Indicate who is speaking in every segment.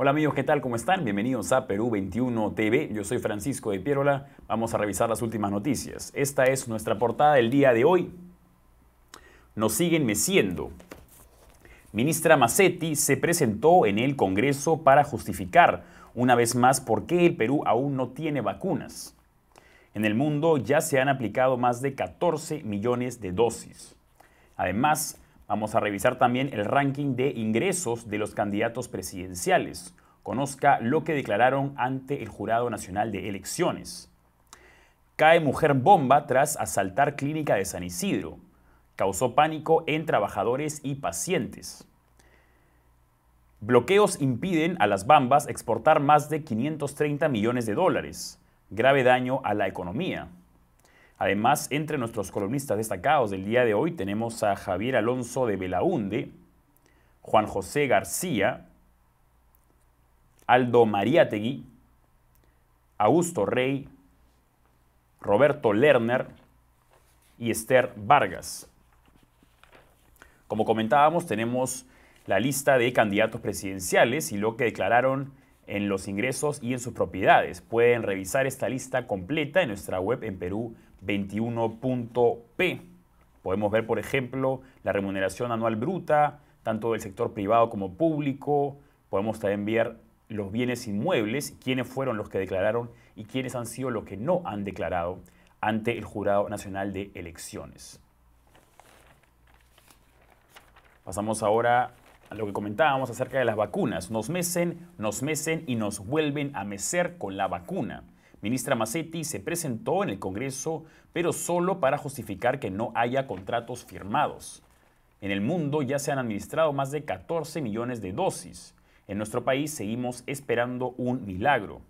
Speaker 1: Hola amigos, ¿qué tal? ¿Cómo están? Bienvenidos a Perú 21 TV. Yo soy Francisco de Pierola. Vamos a revisar las últimas noticias. Esta es nuestra portada del día de hoy. Nos siguen meciendo. Ministra Macetti se presentó en el Congreso para justificar una vez más por qué el Perú aún no tiene vacunas. En el mundo ya se han aplicado más de 14 millones de dosis. Además, Vamos a revisar también el ranking de ingresos de los candidatos presidenciales. Conozca lo que declararon ante el Jurado Nacional de Elecciones. Cae mujer bomba tras asaltar clínica de San Isidro. Causó pánico en trabajadores y pacientes. Bloqueos impiden a las bambas exportar más de 530 millones de dólares. Grave daño a la economía. Además, entre nuestros columnistas destacados del día de hoy tenemos a Javier Alonso de Belaunde, Juan José García, Aldo Tegui, Augusto Rey, Roberto Lerner y Esther Vargas. Como comentábamos, tenemos la lista de candidatos presidenciales y lo que declararon en los ingresos y en sus propiedades. Pueden revisar esta lista completa en nuestra web en Perú. 21.p. Podemos ver, por ejemplo, la remuneración anual bruta, tanto del sector privado como público. Podemos también ver los bienes inmuebles, quiénes fueron los que declararon y quiénes han sido los que no han declarado ante el Jurado Nacional de Elecciones. Pasamos ahora a lo que comentábamos acerca de las vacunas. Nos mecen, nos mecen y nos vuelven a mecer con la vacuna. Ministra Macetti se presentó en el Congreso, pero solo para justificar que no haya contratos firmados. En el mundo ya se han administrado más de 14 millones de dosis. En nuestro país seguimos esperando un milagro.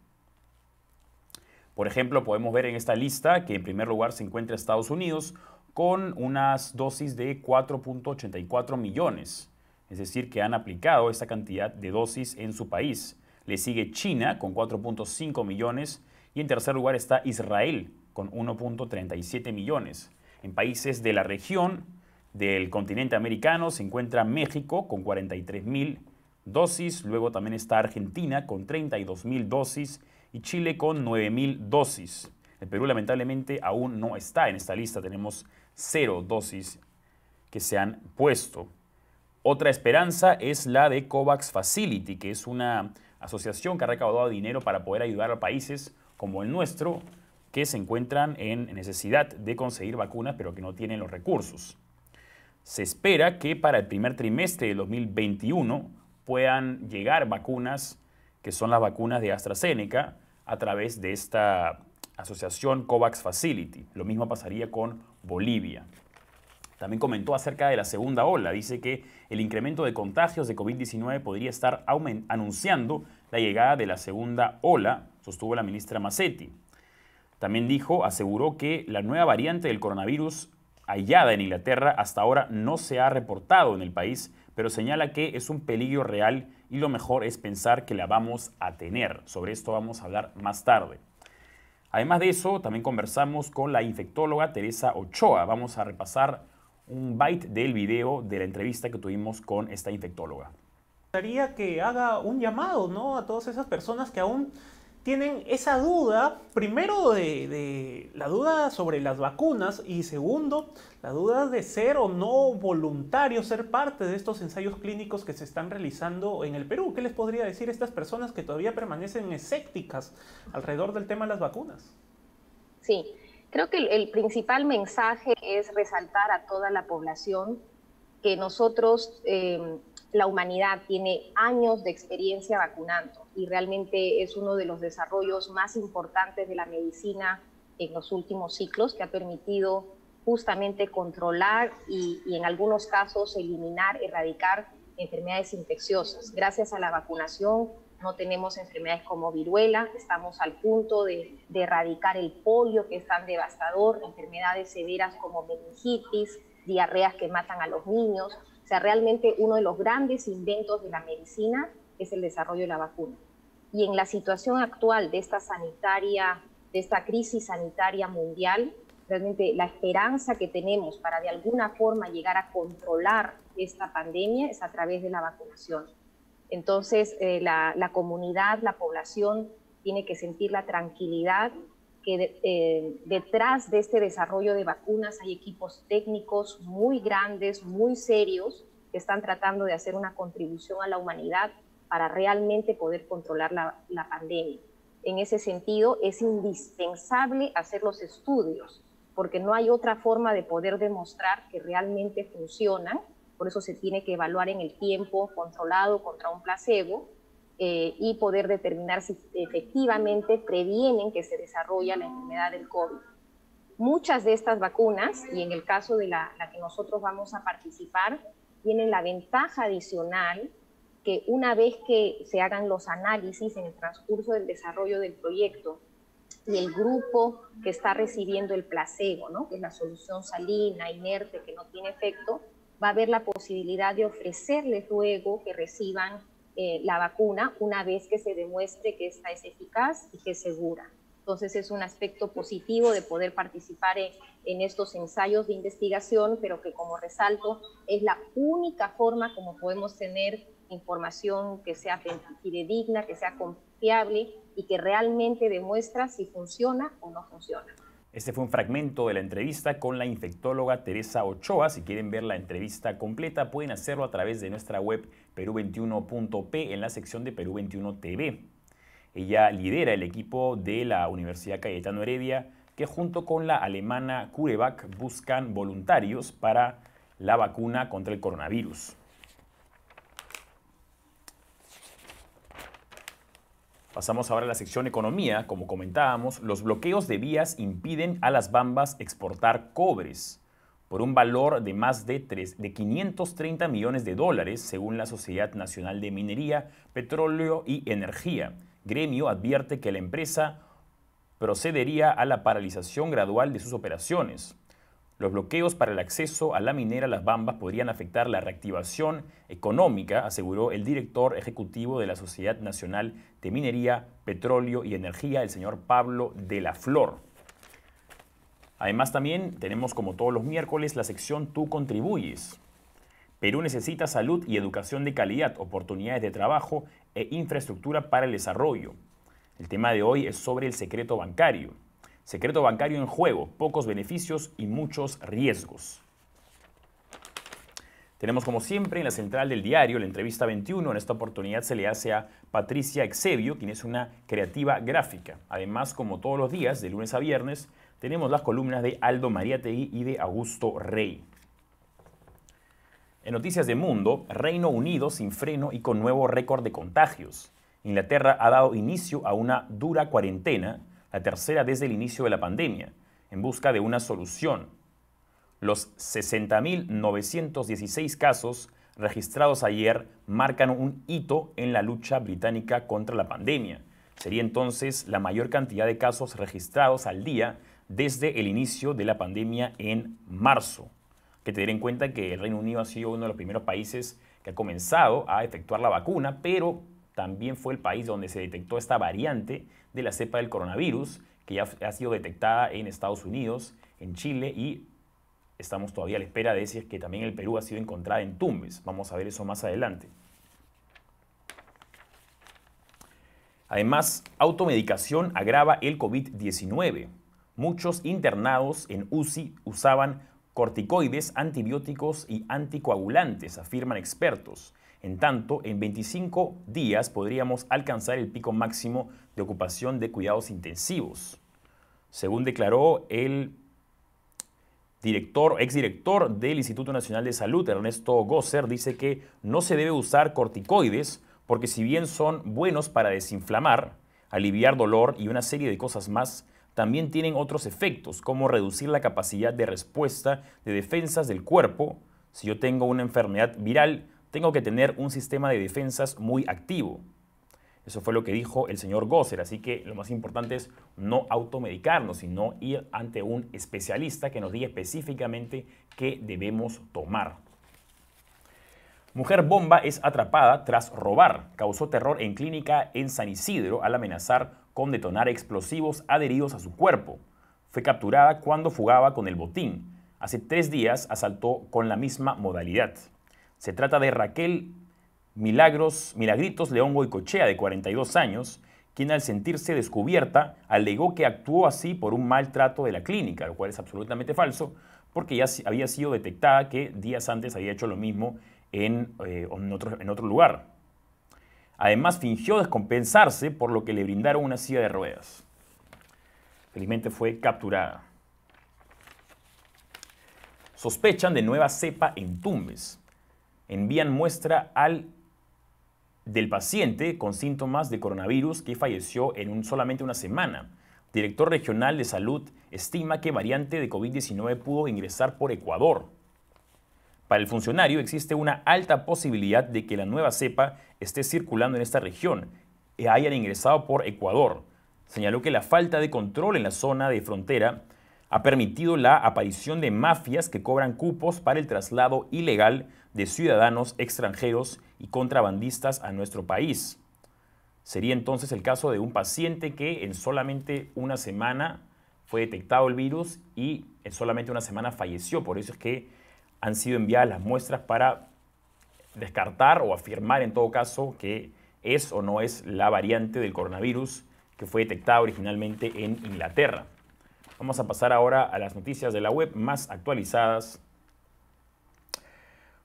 Speaker 1: Por ejemplo, podemos ver en esta lista que en primer lugar se encuentra Estados Unidos con unas dosis de 4.84 millones, es decir, que han aplicado esta cantidad de dosis en su país. Le sigue China con 4.5 millones, y en tercer lugar está Israel, con 1.37 millones. En países de la región del continente americano se encuentra México con 43 mil dosis, luego también está Argentina con 32 mil dosis y Chile con 9 mil dosis. El Perú lamentablemente aún no está en esta lista, tenemos cero dosis que se han puesto. Otra esperanza es la de COVAX Facility, que es una asociación que ha recaudado dinero para poder ayudar a países como el nuestro que se encuentran en necesidad de conseguir vacunas pero que no tienen los recursos. Se espera que para el primer trimestre de 2021 puedan llegar vacunas, que son las vacunas de AstraZeneca, a través de esta asociación COVAX Facility. Lo mismo pasaría con Bolivia. También comentó acerca de la segunda ola. Dice que el incremento de contagios de COVID-19 podría estar anunciando la llegada de la segunda ola sostuvo pues, la ministra Macetti. También dijo, aseguró que la nueva variante del coronavirus hallada en Inglaterra hasta ahora no se ha reportado en el país, pero señala que es un peligro real y lo mejor es pensar que la vamos a tener. Sobre esto vamos a hablar más tarde. Además de eso, también conversamos con la infectóloga Teresa Ochoa. Vamos a repasar un byte del video de la entrevista que tuvimos con esta infectóloga. Me que haga un llamado ¿no? a todas esas personas que aún tienen esa duda, primero de, la duda sobre las vacunas y segundo, la duda de ser o no voluntario, ser parte de estos ensayos clínicos que se están realizando en el Perú. ¿Qué les podría decir estas personas que todavía permanecen escépticas alrededor del tema de las vacunas?
Speaker 2: Sí, creo que el, principal mensaje es resaltar a toda la población que nosotros, eh, la humanidad, tiene años de experiencia vacunando y realmente es uno de los desarrollos más importantes de la medicina en los últimos ciclos que ha permitido justamente controlar y, en algunos casos eliminar, erradicar enfermedades infecciosas. Gracias a la vacunación no tenemos enfermedades como viruela, estamos al punto de, de, erradicar el polio, que es tan devastador, enfermedades severas como meningitis, diarreas que matan a los niños. O sea, realmente uno de los grandes inventos de la medicina es el desarrollo de la vacuna y en la situación actual de esta sanitaria, de esta crisis sanitaria mundial, realmente la esperanza que tenemos para de alguna forma llegar a controlar esta pandemia es a través de la vacunación. Entonces, eh, la, comunidad, la población tiene que sentir la tranquilidad que eh, detrás de este desarrollo de vacunas hay equipos técnicos muy grandes, muy serios, que están tratando de hacer una contribución a la humanidad para realmente poder controlar la, pandemia. En ese sentido, es indispensable hacer los estudios, porque no hay otra forma de poder demostrar que realmente funcionan. Por eso se tiene que evaluar en el tiempo controlado contra un placebo eh, y poder determinar si efectivamente previenen que se desarrolla la enfermedad del COVID. Muchas de estas vacunas, y en el caso de la que nosotros vamos a participar, tienen la ventaja adicional que una vez que se hagan los análisis en el transcurso del desarrollo del proyecto y el grupo que está recibiendo el placebo, ¿no? que es la solución salina, inerte, que no tiene efecto, va a haber la posibilidad de ofrecerles luego que reciban eh, la vacuna una vez que se demuestre que esta es eficaz y que es segura. Entonces es un aspecto positivo de poder participar en, en, estos ensayos de investigación, pero que como resalto es la única forma como podemos tener información que sea fidedigna, que sea confiable y que realmente demuestra si funciona o no funciona.
Speaker 1: Este fue un fragmento de la entrevista con la infectóloga Teresa Ochoa. Si quieren ver la entrevista completa, pueden hacerlo a través de nuestra web perú21.p en la sección de Perú 21 TV. Ella lidera el equipo de la Universidad Cayetano Heredia, que junto con la alemana CureVac buscan voluntarios para la vacuna contra el coronavirus. Pasamos ahora a la sección economía. Como comentábamos, los bloqueos de vías impiden a las bambas exportar cobres por un valor de más de, 3, de 530 millones de dólares, según la Sociedad Nacional de Minería, Petróleo y Energía. Gremio advierte que la empresa procedería a la paralización gradual de sus operaciones. Los bloqueos para el acceso a la minera Las Bambas podrían afectar la reactivación económica, aseguró el director ejecutivo de la Sociedad Nacional de Minería, Petróleo y Energía, el señor Pablo de la Flor. Además también tenemos como todos los miércoles la sección Tú contribuyes. Perú necesita salud y educación de calidad, oportunidades de trabajo e infraestructura para el desarrollo. El tema de hoy es sobre el secreto bancario. Secreto bancario en juego, pocos beneficios y muchos riesgos. Tenemos como siempre en la central del diario la entrevista 21. En esta oportunidad se le hace a Patricia Exebio, quien es una creativa gráfica. Además, como todos los días, de lunes a viernes, tenemos las columnas de Aldo Mariategui y de Augusto Rey. En noticias de mundo, Reino Unido sin freno y con nuevo récord de contagios. Inglaterra ha dado inicio a una dura cuarentena la tercera desde el inicio de la pandemia, en busca de una solución. Los 60.916 casos registrados ayer marcan un hito en la lucha británica contra la pandemia. Sería entonces la mayor cantidad de casos registrados al día desde el inicio de la pandemia en marzo. Que tener en cuenta que el Reino Unido ha sido uno de los primeros países que ha comenzado a efectuar la vacuna, pero también fue el país donde se detectó esta variante de la cepa del coronavirus, que ya ha sido detectada en Estados Unidos, en Chile y estamos todavía a la espera de decir que también el Perú ha sido encontrada en Tumbes. Vamos a ver eso más adelante. Además, automedicación agrava el COVID-19. Muchos internados en UCI usaban corticoides, antibióticos y anticoagulantes, afirman expertos. En tanto, en 25 días podríamos alcanzar el pico máximo de ocupación de cuidados intensivos. Según declaró el director, exdirector del Instituto Nacional de Salud, Ernesto Gosser, dice que no se debe usar corticoides porque si bien son buenos para desinflamar, aliviar dolor y una serie de cosas más, también tienen otros efectos, como reducir la capacidad de respuesta de defensas del cuerpo. Si yo tengo una enfermedad viral, tengo que tener un sistema de defensas muy activo. Eso fue lo que dijo el señor Gosser, así que lo más importante es no automedicarnos, sino ir ante un especialista que nos diga específicamente qué debemos tomar. Mujer bomba es atrapada tras robar. Causó terror en clínica en San Isidro al amenazar con detonar explosivos adheridos a su cuerpo. Fue capturada cuando fugaba con el botín. Hace tres días asaltó con la misma modalidad. Se trata de Raquel Milagros, Milagritos León Goicochea, de 42 años, quien al sentirse descubierta alegó que actuó así por un maltrato de la clínica, lo cual es absolutamente falso, porque ya había sido detectada que días antes había hecho lo mismo eh, en, otro, en otro lugar. Además, fingió descompensarse por lo que le brindaron una silla de ruedas. Felizmente fue capturada. Sospechan de nueva cepa en Tumbes envían muestra al del paciente con síntomas de coronavirus que falleció en un, solamente una semana. Director Regional de Salud estima que variante de COVID-19 pudo ingresar por Ecuador. Para el funcionario existe una alta posibilidad de que la nueva cepa esté circulando en esta región y hayan ingresado por Ecuador. Señaló que la falta de control en la zona de frontera ha permitido la aparición de mafias que cobran cupos para el traslado ilegal de ciudadanos extranjeros y contrabandistas a nuestro país. Sería entonces el caso de un paciente que en solamente una semana fue detectado el virus y en solamente una semana falleció. Por eso es que han sido enviadas las muestras para descartar o afirmar en todo caso que es o no es la variante del coronavirus que fue detectada originalmente en Inglaterra. Vamos a pasar ahora a las noticias de la web más actualizadas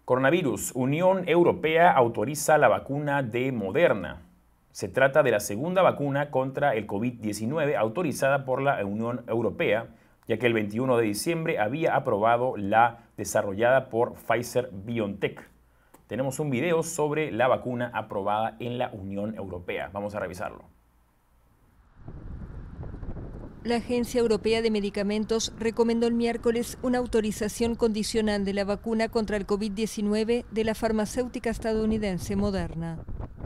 Speaker 1: Coronavirus. Unión Europea autoriza la vacuna de Moderna. Se trata de la segunda vacuna contra el COVID-19 autorizada por la Unión Europea, ya que el 21 de diciembre había aprobado la desarrollada por Pfizer BioNTech. Tenemos un video sobre la vacuna aprobada en la Unión Europea. Vamos a revisarlo.
Speaker 3: La Agencia Europea de Medicamentos recomendó el miércoles una autorización condicional de la vacuna contra el COVID-19 de la farmacéutica estadounidense Moderna.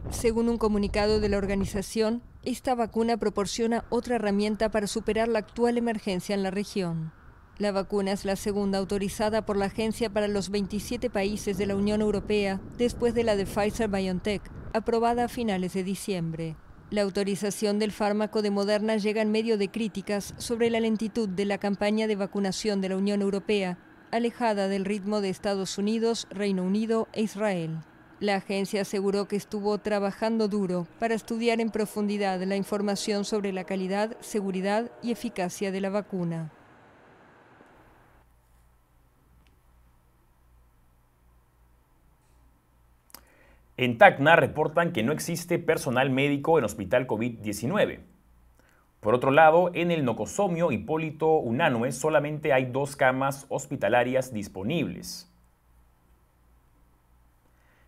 Speaker 3: Según un comunicado de la organización, esta vacuna proporciona otra herramienta para superar la actual emergencia en la región. La vacuna es la segunda autorizada por la agencia para los 27 países de la Unión Europea después de la de Pfizer BioNTech, aprobada a finales de diciembre. La autorización del fármaco de Moderna llega en medio de críticas sobre la lentitud de la campaña de vacunación de la Unión Europea, alejada del ritmo de Estados Unidos, Reino Unido e Israel. La agencia aseguró que estuvo trabajando duro para estudiar en profundidad la información sobre la calidad, seguridad y eficacia de la vacuna.
Speaker 1: En Tacna reportan que no existe personal médico en hospital COVID-19. Por otro lado, en el Nocosomio Hipólito Unánue solamente hay dos camas hospitalarias disponibles.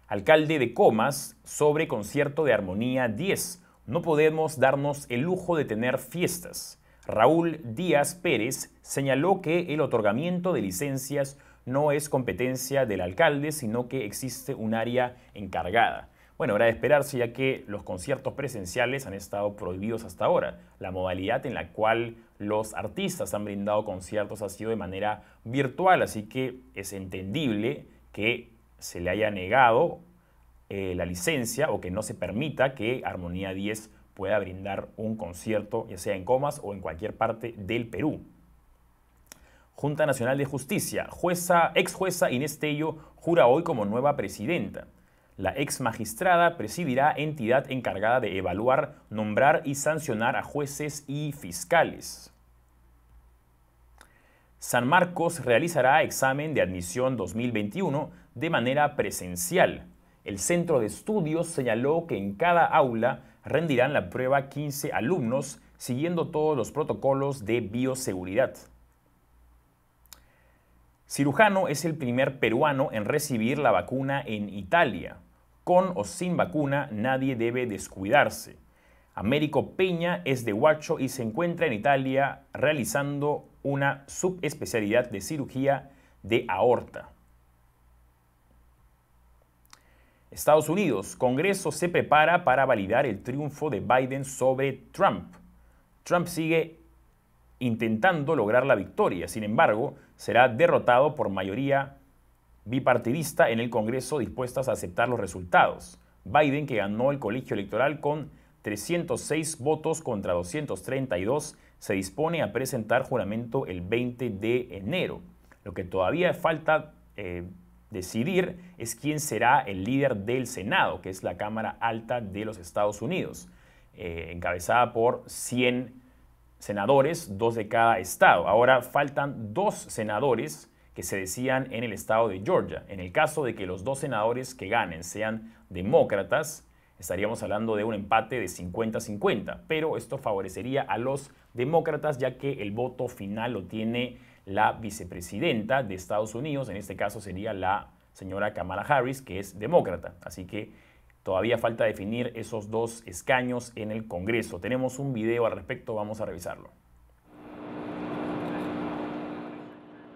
Speaker 1: Alcalde de Comas sobre concierto de Armonía 10. No podemos darnos el lujo de tener fiestas. Raúl Díaz Pérez señaló que el otorgamiento de licencias no es competencia del alcalde, sino que existe un área encargada. Bueno, era de esperarse ya que los conciertos presenciales han estado prohibidos hasta ahora. La modalidad en la cual los artistas han brindado conciertos ha sido de manera virtual, así que es entendible que se le haya negado eh, la licencia o que no se permita que Armonía 10 pueda brindar un concierto, ya sea en Comas o en cualquier parte del Perú. Junta Nacional de Justicia, jueza, ex jueza Inés Tello jura hoy como nueva presidenta. La ex magistrada presidirá entidad encargada de evaluar, nombrar y sancionar a jueces y fiscales. San Marcos realizará examen de admisión 2021 de manera presencial. El centro de estudios señaló que en cada aula rendirán la prueba 15 alumnos siguiendo todos los protocolos de bioseguridad. Cirujano es el primer peruano en recibir la vacuna en Italia. Con o sin vacuna nadie debe descuidarse. Américo Peña es de Huacho y se encuentra en Italia realizando una subespecialidad de cirugía de aorta. Estados Unidos, Congreso se prepara para validar el triunfo de Biden sobre Trump. Trump sigue intentando lograr la victoria. Sin embargo, será derrotado por mayoría bipartidista en el Congreso dispuestas a aceptar los resultados. Biden, que ganó el colegio electoral con 306 votos contra 232, se dispone a presentar juramento el 20 de enero. Lo que todavía falta eh, decidir es quién será el líder del Senado, que es la Cámara Alta de los Estados Unidos, eh, encabezada por 100 senadores, dos de cada estado. Ahora faltan dos senadores que se decían en el estado de Georgia. En el caso de que los dos senadores que ganen sean demócratas, estaríamos hablando de un empate de 50-50, pero esto favorecería a los demócratas ya que el voto final lo tiene la vicepresidenta de Estados Unidos, en este caso sería la señora Kamala Harris, que es demócrata. Así que Todavía falta definir esos dos escaños en el Congreso. Tenemos un video al respecto, vamos a revisarlo.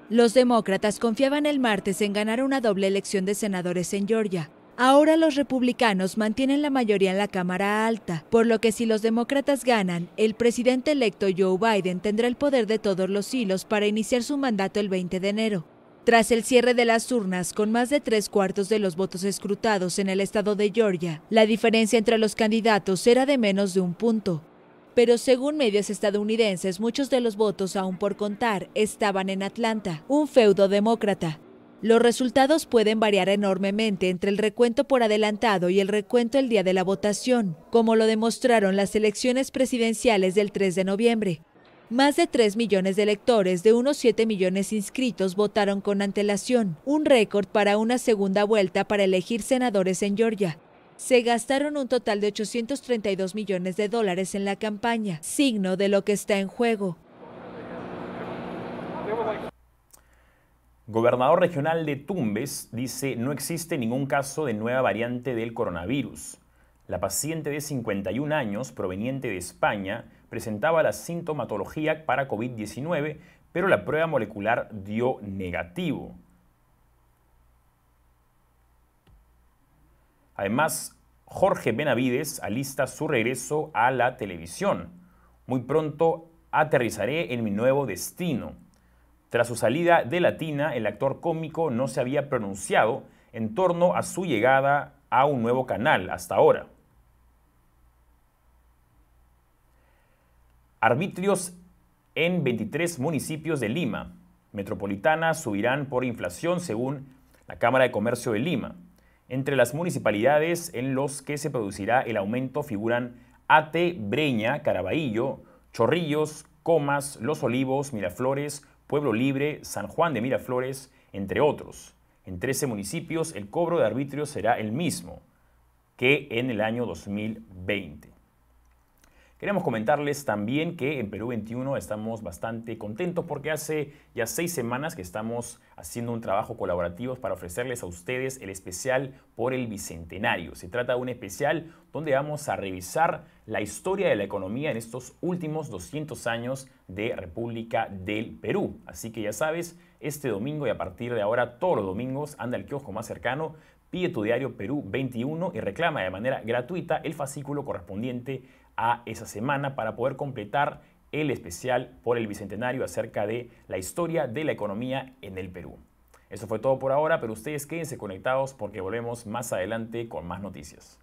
Speaker 3: Los demócratas confiaban el martes en ganar una doble elección de senadores en Georgia. Ahora los republicanos mantienen la mayoría en la Cámara Alta, por lo que si los demócratas ganan, el presidente electo Joe Biden tendrá el poder de todos los hilos para iniciar su mandato el 20 de enero. Tras el cierre de las urnas, con más de tres cuartos de los votos escrutados en el estado de Georgia, la diferencia entre los candidatos era de menos de un punto. Pero según medios estadounidenses, muchos de los votos aún por contar estaban en Atlanta, un feudo demócrata. Los resultados pueden variar enormemente entre el recuento por adelantado y el recuento el día de la votación, como lo demostraron las elecciones presidenciales del 3 de noviembre. Más de 3 millones de electores de unos 7 millones inscritos votaron con antelación, un récord para una segunda vuelta para elegir senadores en Georgia. Se gastaron un total de 832 millones de dólares en la campaña, signo de lo que está en juego.
Speaker 1: Gobernador regional de Tumbes dice no existe ningún caso de nueva variante del coronavirus. La paciente de 51 años, proveniente de España, presentaba la sintomatología para COVID-19, pero la prueba molecular dio negativo. Además, Jorge Benavides alista su regreso a la televisión. Muy pronto aterrizaré en mi nuevo destino. Tras su salida de Latina, el actor cómico no se había pronunciado en torno a su llegada a un nuevo canal hasta ahora. Arbitrios en 23 municipios de Lima. Metropolitana subirán por inflación según la Cámara de Comercio de Lima. Entre las municipalidades en los que se producirá el aumento figuran Ate, Breña, Caraballo, Chorrillos, Comas, Los Olivos, Miraflores, Pueblo Libre, San Juan de Miraflores, entre otros. En 13 municipios el cobro de arbitrios será el mismo que en el año 2020. Queremos comentarles también que en Perú 21 estamos bastante contentos porque hace ya seis semanas que estamos haciendo un trabajo colaborativo para ofrecerles a ustedes el especial por el Bicentenario. Se trata de un especial donde vamos a revisar la historia de la economía en estos últimos 200 años de República del Perú. Así que ya sabes, este domingo y a partir de ahora todos los domingos anda al kiosco más cercano, pide tu diario Perú 21 y reclama de manera gratuita el fascículo correspondiente a esa semana para poder completar el especial por el Bicentenario acerca de la historia de la economía en el Perú. Eso fue todo por ahora, pero ustedes quédense conectados porque volvemos más adelante con más noticias.